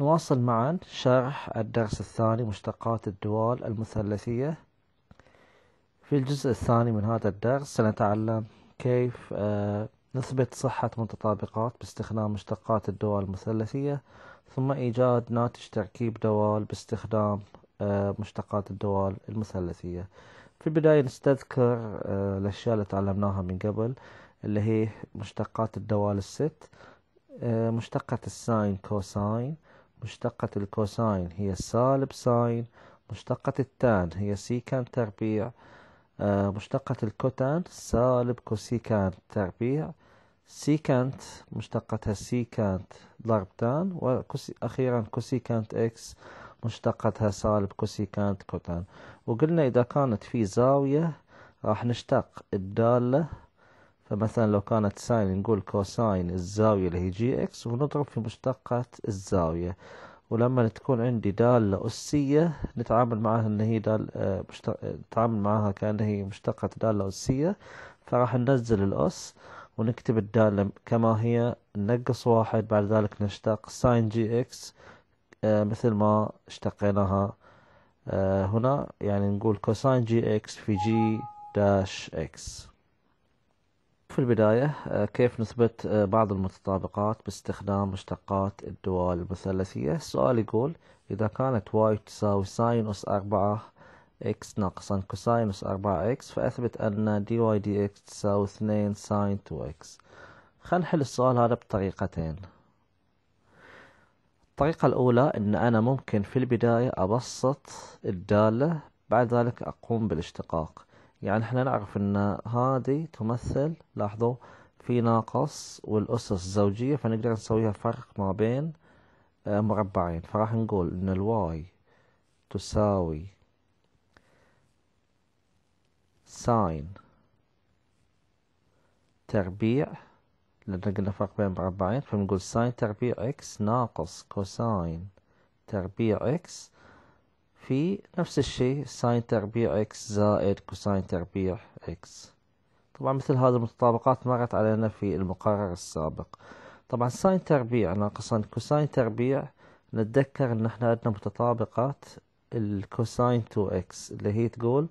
نواصل معا شرح الدرس الثاني مشتقات الدول المثلثية في الجزء الثاني من هذا الدرس سنتعلم كيف آه، نثبت صحة متطابقات باستخدام مشتقات الدول المثلثية ثم إيجاد ناتج تركيب دول باستخدام آه، مشتقات الدول المثلثية في البداية نستذكر آه، الأشياء اللي تعلمناها من قبل اللي هي مشتقات الدوال الست مشتقة الساين كوساين مشتقة الكوساين هي سالب ساين مشتقة التان هي سيكان تربيع آه، مشتقة الكوتان سالب كوسيكان تربيع سيكانت مشتقتها سيكانت ضرب تان وأخيرا كوسيكانت إكس مشتقتها سالب كوسيكانت كوتان وقلنا إذا كانت في زاوية راح نشتق الدالة فمثلا لو كانت ساين نقول كوساين الزاوية اللي هي جي اكس ونضرب في مشتقة الزاوية ولما تكون عندي دالة أسية نتعامل معها إن هي دال آه، آه، نتعامل معها كأن هي مشتقة دالة أسية فراح ننزل الأس ونكتب الدالة كما هي نقص واحد بعد ذلك نشتق ساين جي اكس آه، مثل ما اشتقيناها هنا يعني نقول كوساين جي اكس في جي داش اكس في البداية آه، كيف نثبت آه، بعض المتطابقات باستخدام مشتقات الدوال المثلثية؟ السؤال يقول إذا كانت y تساوي ساين أس أربعة x ناقصا كوساين أس أربعة x فأثبت أن dy dx تساوي اثنين ساين 2x خلينا نحل السؤال هذا بطريقتين الطريقة الأولى أن أنا ممكن في البداية أبسط الدالة بعد ذلك أقوم بالاشتقاق يعني احنا نعرف ان هذه تمثل لاحظوا في ناقص والأسس زوجية فنقدر نسويها فرق ما بين آه، مربعين فراح نقول ان الواي تساوي ساين تربيع لأن قلنا فرق بين مربعين فنقول ساين تربيع اكس ناقص كوساين تربيع اكس في نفس الشيء ساين تربيع اكس زائد كوساين تربيع اكس طبعا مثل هذه المتطابقات مرت علينا في المقرر السابق طبعا ساين تربيع ناقصا كوساين تربيع نتذكر ان احنا عندنا متطابقات الكوساين 2x اللي هي تقول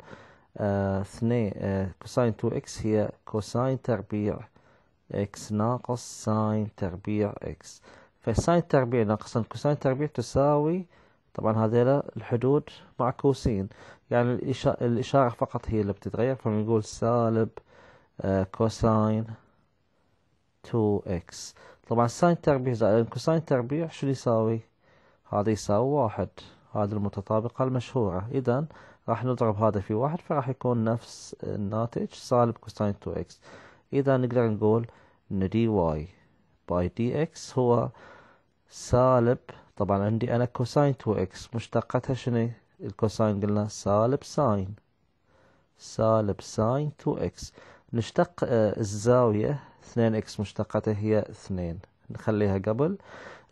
آه، اثنين آه كوساين 2x هي كوساين تربيع x ناقص ساين تربيع x فساين تربيع ناقصا كوساين تربيع تساوي طبعا هذيلا الحدود معكوسين يعني الإشارة فقط هي اللي بتتغير فبنقول سالب كوساين آه، 2x طبعا ساين تربيع زائد كوساين تربيع شو اللي يساوي هذا يساوي واحد هذه المتطابقة المشهورة إذا راح نضرب هذا في واحد فراح يكون نفس الناتج سالب كوساين 2x إذا نقدر نقول إن دي واي باي دي اكس هو سالب طبعا عندي انا كوساين 2 اكس مشتقتها شنو الكوساين قلنا سالب ساين سالب ساين 2 اكس نشتق آه، الزاوية 2 اكس مشتقتها هي 2 نخليها قبل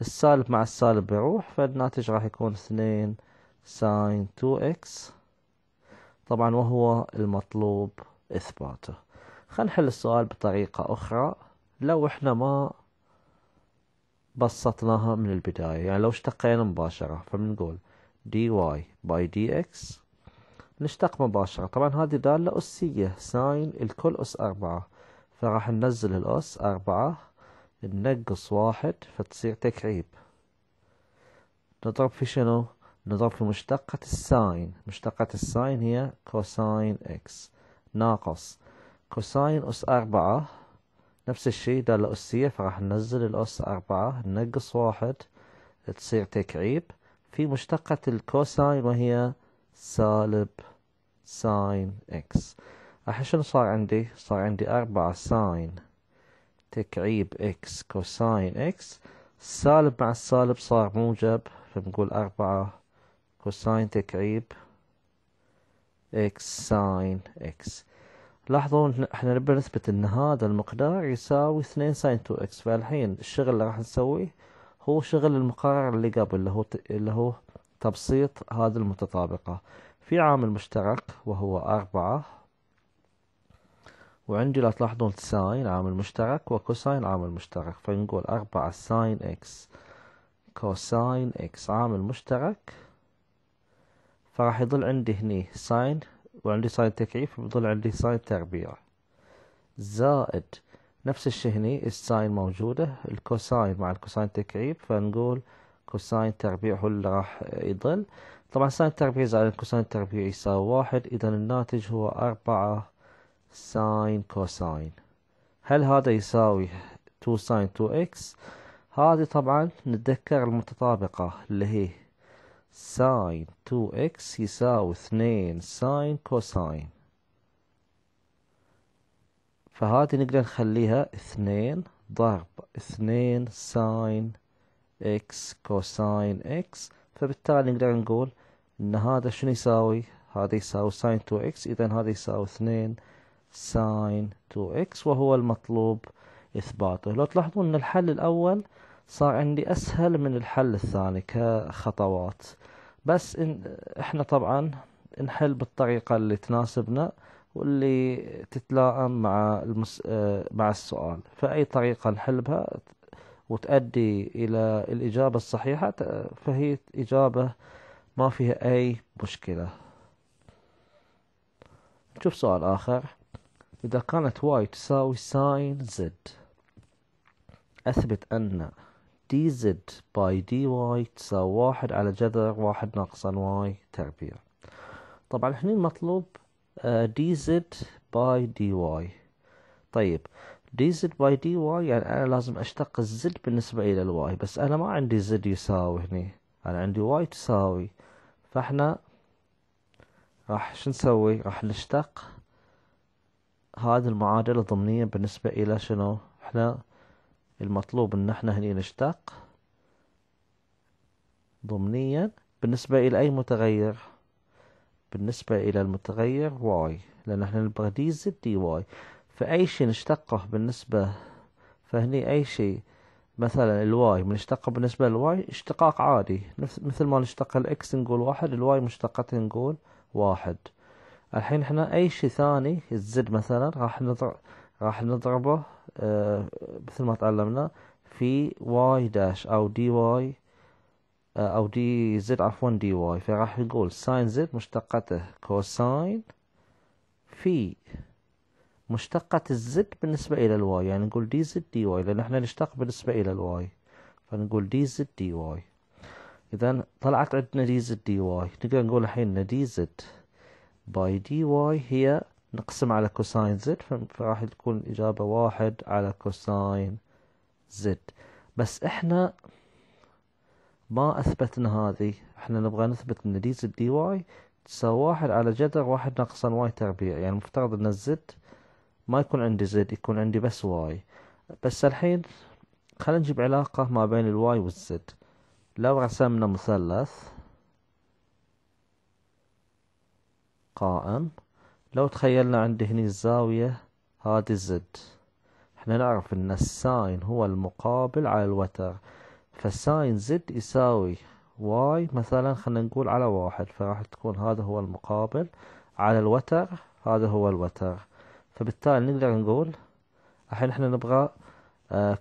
السالب مع السالب يروح فالناتج راح يكون 2 ساين 2 اكس طبعا وهو المطلوب اثباته خلينا نحل السؤال بطريقة اخرى لو احنا ما بسطناها من البداية يعني لو اشتقينا مباشرة فبنقول دي واي باي دي اكس نشتق مباشرة طبعا هذه دالة أسية ساين الكل أس أربعة فراح ننزل الأس أربعة ننقص واحد فتصير تكعيب نضرب في شنو؟ نضرب في مشتقة الساين مشتقة الساين هي كوساين اكس ناقص كوساين أس أربعة نفس الشيء ده الأسية فراح ننزل الأس أربعة نقص واحد تصير تكعيب في مشتقة الكوساين وهي سالب ساين إكس راح شنو صار عندي؟ صار عندي أربعة ساين تكعيب إكس كوساين إكس سالب مع السالب صار موجب فنقول أربعة كوساين تكعيب إكس ساين إكس لاحظوا احنا نبي نثبت ان هذا المقدار يساوي 2 ساين 2 اكس فالحين الشغل اللي راح نسويه هو شغل المقرر اللي قبل اللي هو اللي هو تبسيط هذه المتطابقة في عامل مشترك وهو أربعة وعندي لا تلاحظون ساين عامل مشترك وكوساين عامل مشترك فنقول أربعة ساين إكس كوساين إكس عامل مشترك فراح يظل عندي هني ساين وعندي ساين تكعيب بضل عندي ساين تربيع زائد نفس الشي هني الساين موجودة الكوساين مع الكوساين تكعيب فنقول كوساين تربيع هو اللي راح يضل طبعا ساين تربيع زائد كوساين تربيع يساوي واحد إذا الناتج هو أربعة ساين كوساين هل هذا يساوي تو ساين تو إكس هذه طبعا نتذكر المتطابقة اللي هي ساين 2x يساوي 2 ساين كوساين فهذه نقدر نخليها 2 ضرب 2 ساين x كوساين x فبالتالي نقدر نقول ان هذا شنو يساوي هذا يساوي ساين 2x اذا هذا يساوي 2 ساين 2x وهو المطلوب اثباته لو تلاحظون ان الحل الاول صار عندي اسهل من الحل الثاني كخطوات بس إن احنا طبعا نحل بالطريقة اللي تناسبنا واللي تتلائم مع المس... آه، مع السؤال فأي طريقة نحل بها وتؤدي إلى الإجابة الصحيحة فهي إجابة ما فيها أي مشكلة نشوف سؤال آخر إذا كانت واي تساوي ساين زد أثبت أن دي زد باي دي واي تساوي واحد على جذر واحد ناقصا واي تربيع طبعا هني المطلوب دي زد باي دي واي طيب دي زد باي دي واي يعني أنا لازم أشتق الزد بالنسبة إلى الواي بس أنا ما عندي زد يساوي هني أنا عندي واي تساوي فإحنا راح شو نسوي راح نشتق هذه المعادلة ضمنيا بالنسبة إلى شنو إحنا المطلوب ان احنا هني نشتق ضمنيا بالنسبة الى اي متغير بالنسبة الى المتغير واي لان احنا نبغى دي زد دي واي فاي شيء نشتقه بالنسبة فهني اي شيء مثلا الواي بنشتقه بالنسبة للواي اشتقاق عادي مثل ما نشتق الاكس نقول واحد الواي مشتقته نقول واحد الحين احنا اي شيء ثاني الزد مثلا راح نضرب راح نضربه مثل ما تعلمنا في واي داش او دي واي آه، او دي زد عفوا دي واي فراح يقول ساين زد مشتقته كوساين في مشتقة الزد بالنسبة إلى الواي يعني نقول دي زد دي واي لأن احنا نشتق بالنسبة إلى الواي فنقول دي زد دي واي إذا طلعت عندنا دي زد دي واي نقدر نقول الحين دي زد باي دي واي هي نقسم على كوساين زد فراح تكون الإجابة واحد على كوساين زد بس إحنا ما أثبتنا هذه إحنا نبغى نثبت إن دي زد دي واي تساوي واحد على جذر واحد ناقصا واي تربيع يعني المفترض إن الزد ما يكون عندي زد يكون عندي بس واي بس الحين خلينا نجيب علاقة ما بين الواي والزد لو رسمنا مثلث قائم لو تخيلنا عندي هني الزاوية هذه الزد احنا نعرف ان الساين هو المقابل على الوتر فساين زد يساوي واي مثلا خلينا نقول على واحد فراح تكون هذا هو المقابل على الوتر هذا هو الوتر فبالتالي نقدر نقول الحين احنا نبغى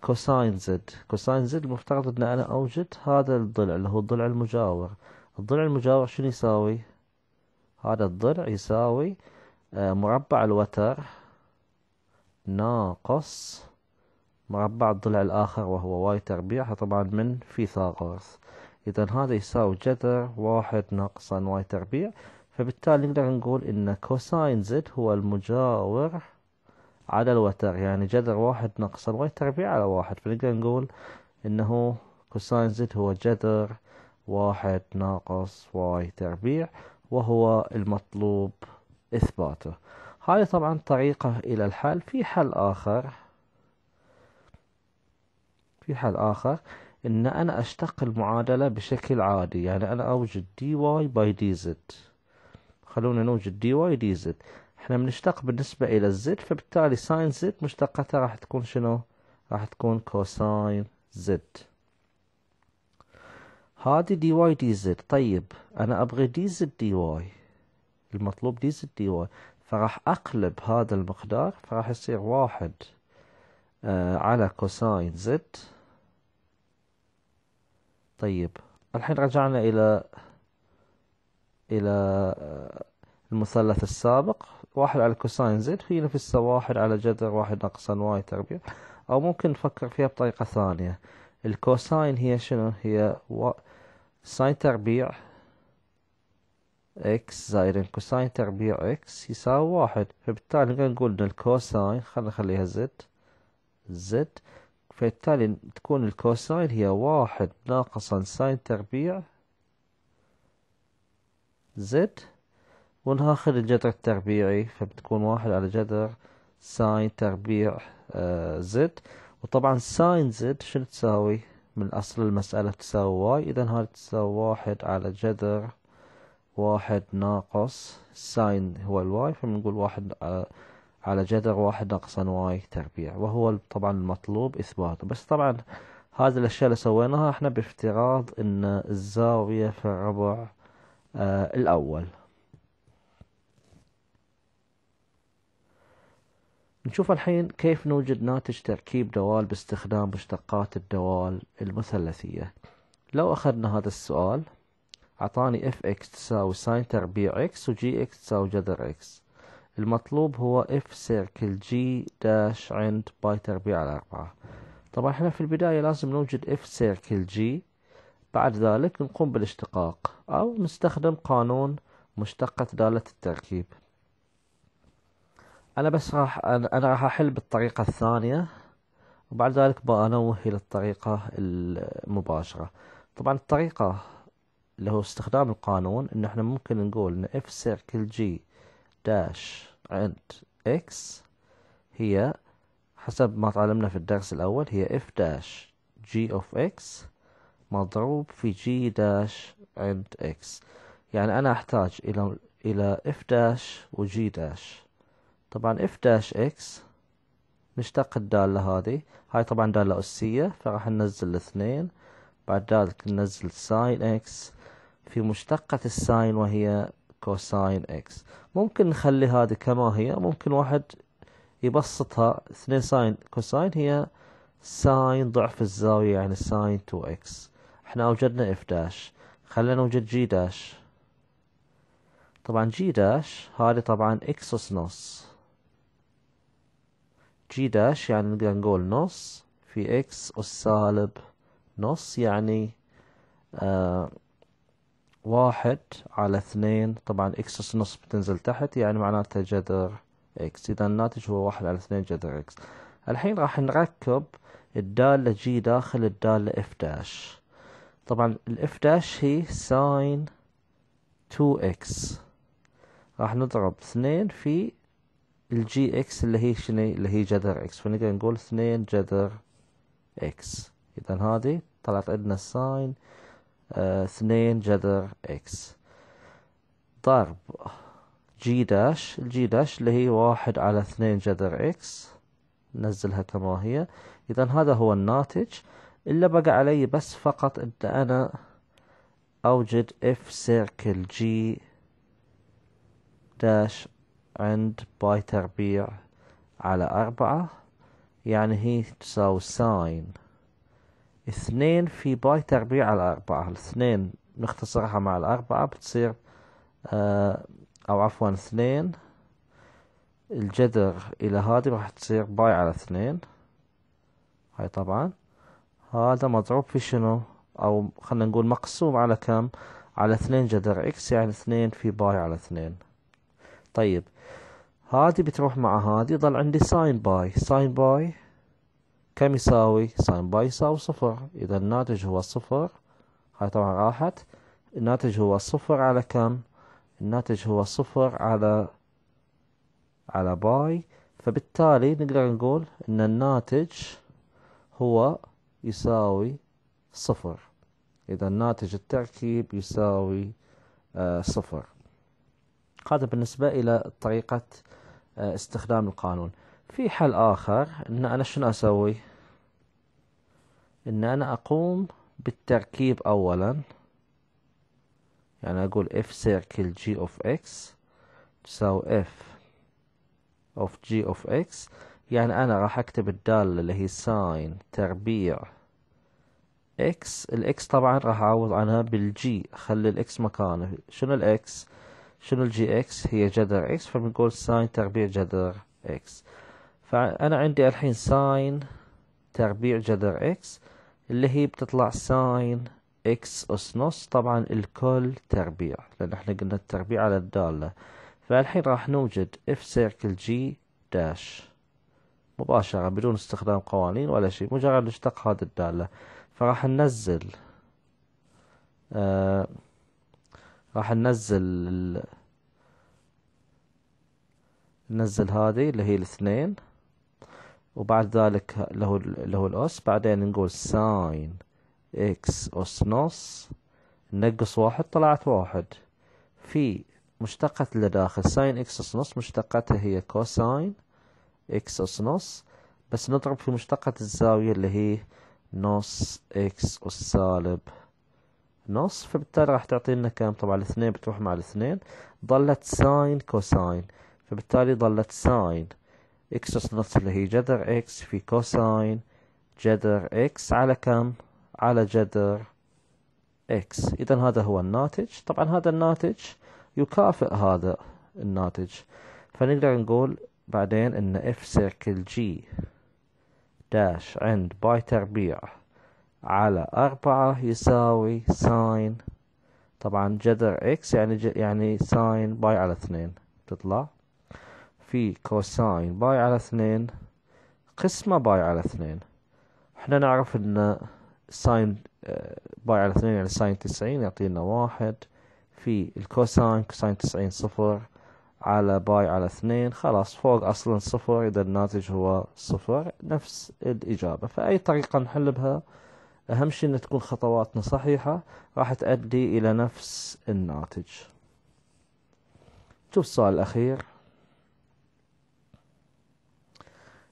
كوساين آه، زد كوساين زد المفترض ان انا اوجد هذا الضلع اللي هو الضلع المجاور الضلع المجاور شنو يساوي هذا الضلع يساوي مربع الوتر ناقص مربع الضلع الآخر وهو واي تربيع طبعا من فيثاغورس إذا هذا يساوي جذر واحد ناقصا واي تربيع فبالتالي نقدر نقول إن كوساين زد هو المجاور على الوتر يعني جذر واحد ناقصا واي تربيع على واحد فنقدر نقول إنه كوساين زد هو جذر واحد ناقص واي تربيع وهو المطلوب إثباته هاي طبعا طريقة إلى الحل في حل آخر في حل آخر إن أنا أشتق المعادلة بشكل عادي يعني أنا أوجد دي واي باي دي زد خلونا نوجد دي واي دي زد احنا بنشتق بالنسبة إلى الزد فبالتالي ساين زد مشتقتها راح تكون شنو؟ راح تكون كوساين زد هذه دي واي دي زد طيب أنا أبغي دي زد دي واي المطلوب دي دي واي فراح أقلب هذا المقدار فراح يصير واحد آه على كوساين زد طيب الحين رجعنا إلى إلى آه، المثلث السابق واحد على كوساين زد هي نفسها واحد على جذر واحد ناقص واي تربيع أو ممكن نفكر فيها بطريقة ثانية الكوساين هي شنو هي و... ساين تربيع اكس زائد الكوساين تربيع اكس يساوي واحد فبالتالي نقدر نقول ان الكوساين خلنا نخليها زد زد فبالتالي تكون الكوساين هي واحد ناقصا ساين تربيع زد وناخذ الجذر التربيعي فبتكون واحد على جذر ساين تربيع آه زد وطبعا ساين زد شنو تساوي من أصل المسألة تساوي واي إذا هذه تساوي واحد على جذر واحد ناقص ساين هو الواي فبنقول واحد آه، على جذر واحد ناقصا واي تربيع وهو طبعا المطلوب إثباته بس طبعا هذه الأشياء اللي سويناها احنا بافتراض إن الزاوية في الربع آه، الأول نشوف الحين كيف نوجد ناتج تركيب دوال باستخدام مشتقات الدوال المثلثية لو أخذنا هذا السؤال أعطاني اف اكس تساوي ساين تربيع اكس وجي اكس تساوي جذر اكس المطلوب هو اف سيركل جي داش عند باي تربيع على أربعة طبعا احنا في البداية لازم نوجد اف سيركل جي بعد ذلك نقوم بالاشتقاق أو نستخدم قانون مشتقة دالة التركيب أنا بس راح أنا راح أحل بالطريقة الثانية وبعد ذلك بأنوه إلى الطريقة المباشرة طبعا الطريقة اللي هو استخدام القانون إن إحنا ممكن نقول إن اف سيركل جي داش عند اكس هي حسب ما تعلمنا في الدرس الأول هي اف داش جي اوف اكس مضروب في جي داش عند اكس يعني أنا أحتاج إلى إلى اف داش وجي داش طبعا اف داش اكس نشتق الدالة هذه هاي طبعا دالة أسية فراح ننزل الاثنين بعد ذلك ننزل ساين اكس في مشتقة الساين وهي كوساين اكس ممكن نخلي هذه كما هي ممكن واحد يبسطها 2 ساين كوساين هي ساين ضعف الزاوية يعني ساين 2 اكس احنا اوجدنا اف داش خلينا نوجد جي داش طبعا جي داش هذه طبعا اكس اس نص جي داش يعني نقدر نقول نص في اكس اس سالب نص يعني آه واحد على اثنين طبعا اكس نص بتنزل تحت يعني معناتها جذر اكس اذا الناتج هو واحد على اثنين جذر اكس الحين راح نركب الدالة جي داخل الدالة اف داش طبعا الاف داش هي ساين تو اكس راح نضرب اثنين في الجي اكس اللي هي شنو اللي هي جذر اكس فنقدر نقول اثنين جذر اكس اذا هذه طلعت عندنا ساين آه، اثنين جذر اكس ضرب جي داش الجي داش اللي هي واحد على اثنين جذر اكس نزلها كما هي اذا هذا هو الناتج إلا بقى علي بس فقط أن أنا أوجد اف سيركل جي داش عند باي تربيع على أربعة يعني هي تساوي ساين اثنين في باي تربيع على أربعة الاثنين نختصرها مع الأربعة بتصير آه أو عفوا اثنين الجذر إلى هذه راح تصير باي على اثنين هاي طبعا هذا مضروب في شنو أو خلنا نقول مقسوم على كم على اثنين جذر إكس يعني اثنين في باي على اثنين طيب هذه بتروح مع هذه ضل عندي ساين باي ساين باي كم يساوي ساين باي يساوي صفر إذا الناتج هو صفر هاي طبعا راحت الناتج هو صفر على كم الناتج هو صفر على على باي فبالتالي نقدر نقول ان الناتج هو يساوي صفر اذا الناتج التركيب يساوي آه صفر هذا بالنسبة الى طريقة آه استخدام القانون في حل آخر أن أنا شنو أسوي أن أنا أقوم بالتركيب أولا يعني أقول F circle G of X تساوي F of G of X يعني أنا راح أكتب الدالة اللي هي ساين تربيع X الإكس طبعا راح أعوض عنها بالجي خلي الإكس مكانه شنو الإكس شنو الجي إكس هي جذر إكس فبنقول ساين تربيع جذر إكس فأنا عندي الحين ساين تربيع جذر إكس اللي هي بتطلع ساين إكس أس نص طبعا الكل تربيع لأن احنا قلنا التربيع على الدالة فالحين راح نوجد اف سيركل جي داش مباشرة بدون استخدام قوانين ولا شيء مجرد نشتق هذا الدالة فراح ننزل آه راح ننزل ننزل هذه اللي هي الاثنين وبعد ذلك له له الأس بعدين نقول ساين إكس أس نص نقص واحد طلعت واحد في مشتقة اللي داخل ساين إكس أس نص مشتقتها هي كوساين إكس أس نص بس نضرب في مشتقة الزاوية اللي هي نص إكس أس سالب نص فبالتالي راح تعطينا كم طبعا الاثنين بتروح مع الاثنين ظلت ساين كوساين فبالتالي ظلت ساين اكس نصف اللي هي جذر اكس في كوساين جذر اكس على كم على جذر اكس اذا هذا هو الناتج طبعا هذا الناتج يكافئ هذا الناتج فنقدر نقول بعدين ان اف سيركل جي داش عند باي تربيع على أربعة يساوي ساين طبعا جذر اكس يعني ج... يعني ساين باي على اثنين تطلع في كوساين باي على اثنين قسمة باي على اثنين احنا نعرف ان ساين آه، باي على اثنين يعني ساين تسعين يعطينا واحد في الكوساين كوساين تسعين صفر على باي على اثنين خلاص فوق اصلا صفر اذا الناتج هو صفر نفس الاجابة فاي طريقة نحل بها اهم شيء ان تكون خطواتنا صحيحة راح تؤدي الى نفس الناتج شوف السؤال الاخير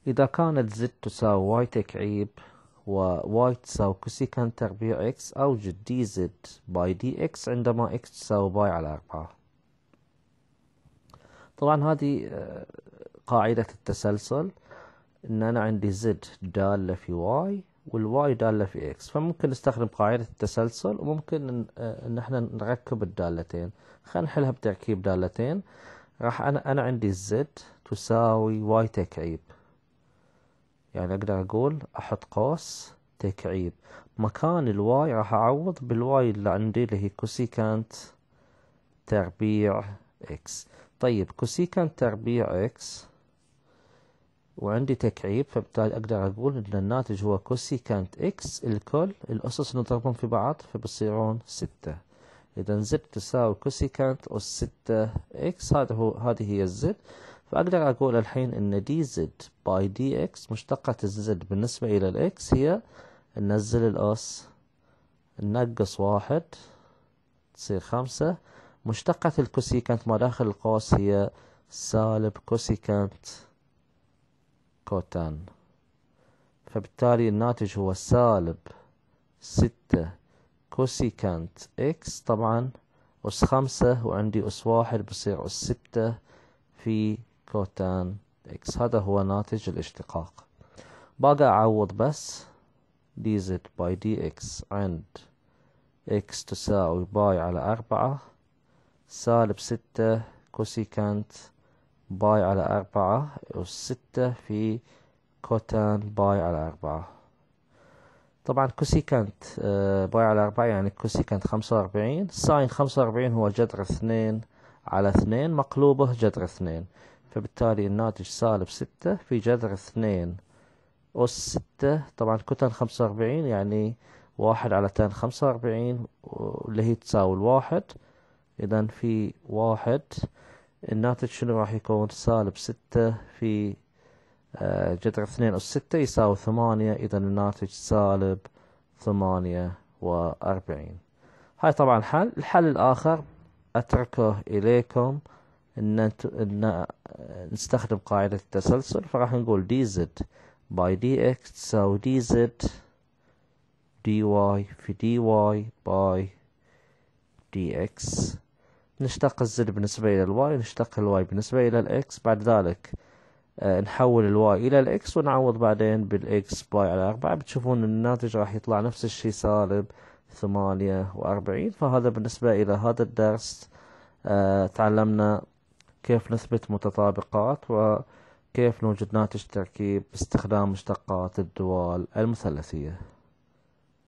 إذا كانت زد تساوي واي تكعيب وواي تساوي كوسيكان تربيع إكس أوجد دي زد باي دي إكس عندما إكس تساوي باي على أربعة طبعا هذه آه، قاعدة التسلسل إن أنا عندي زد دالة في واي والواي دالة في إكس فممكن نستخدم قاعدة التسلسل وممكن إن آه، إحنا نركب الدالتين خلينا نحلها بتركيب دالتين راح أنا أنا عندي الزد تساوي واي تكعيب يعني أقدر أقول أحط قوس تكعيب مكان الواي راح أعوض بالواي اللي عندي اللي هي كوسيكانت تربيع إكس طيب كوسيكانت تربيع إكس وعندي تكعيب فبالتالي أقدر أقول إن الناتج هو كوسيكانت إكس الكل الأسس نضربهم في بعض فبصيرون ستة إذا زد تساوي كوسيكانت أس ستة إكس هذا هو هذه هي الزد فأقدر أقول الحين إن دي زد باي دي إكس مشتقة الزد بالنسبة إلى الإكس هي ننزل الأس ننقص واحد تصير خمسة مشتقة الكوسيكانت ما داخل القوس هي سالب كوسيكانت كوتان فبالتالي الناتج هو سالب ستة كوسيكانت إكس طبعا أس خمسة وعندي أس واحد بصير أس ستة في كوتان اكس هذا هو ناتج الاشتقاق بقى أعوض بس دي زد باي دي اكس عند اكس تساوي باي على أربعة سالب ستة كوسيكانت باي على أربعة والستة في كوتان باي على أربعة طبعا كوسيكانت باي آه، على أربعة يعني كوسيكانت خمسة وأربعين ساين خمسة وأربعين هو جذر اثنين على اثنين مقلوبه جذر اثنين فبالتالي الناتج سالب ستة في جذر اثنين أس ستة طبعا كتن خمسة وأربعين يعني واحد على تان خمسة وأربعين اللي هي تساوي الواحد إذا في واحد الناتج شنو راح يكون سالب ستة في آه، جذر اثنين أس ستة يساوي ثمانية إذا الناتج سالب ثمانية وأربعين هاي طبعا حل الحل الآخر أتركه إليكم ان نستخدم قاعدة التسلسل فراح نقول دي زد باي دي اكس تساوي دي زد دي واي في دي واي باي دي اكس نشتق الزد بالنسبة إلى الواي نشتق الواي بالنسبة إلى الإكس بعد ذلك آه نحول الواي إلى الإكس ونعوض بعدين بالإكس باي على أربعة بتشوفون الناتج راح يطلع نفس الشي سالب ثمانية وأربعين فهذا بالنسبة إلى هذا الدرس آه تعلمنا كيف نثبت متطابقات وكيف نوجد ناتج تركيب باستخدام مشتقات الدول المثلثية